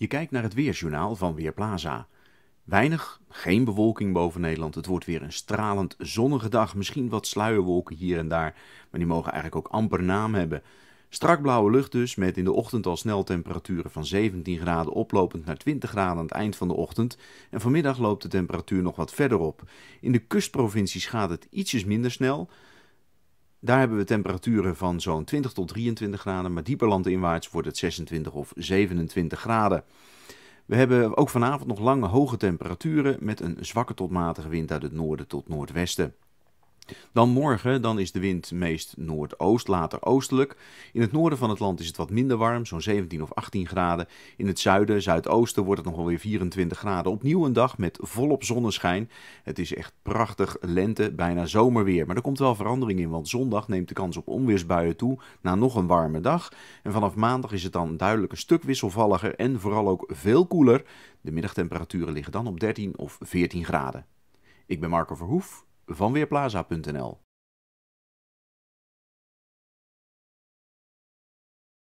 Je kijkt naar het weerjournaal van Weerplaza. Weinig, geen bewolking boven Nederland. Het wordt weer een stralend zonnige dag. Misschien wat sluierwolken hier en daar, maar die mogen eigenlijk ook amper naam hebben. Strak blauwe lucht dus, met in de ochtend al snel temperaturen van 17 graden oplopend naar 20 graden aan het eind van de ochtend. En vanmiddag loopt de temperatuur nog wat verder op. In de kustprovincies gaat het ietsjes minder snel. Daar hebben we temperaturen van zo'n 20 tot 23 graden, maar dieper landinwaarts wordt het 26 of 27 graden. We hebben ook vanavond nog lange hoge temperaturen met een zwakke tot matige wind uit het noorden tot noordwesten. Dan morgen, dan is de wind meest noordoost, later oostelijk. In het noorden van het land is het wat minder warm, zo'n 17 of 18 graden. In het zuiden, zuidoosten wordt het nog wel weer 24 graden. Opnieuw een dag met volop zonneschijn. Het is echt prachtig lente, bijna zomerweer. Maar er komt wel verandering in, want zondag neemt de kans op onweersbuien toe na nog een warme dag. En vanaf maandag is het dan duidelijk een stuk wisselvalliger en vooral ook veel koeler. De middagtemperaturen liggen dan op 13 of 14 graden. Ik ben Marco Verhoef van Weerplaza.nl.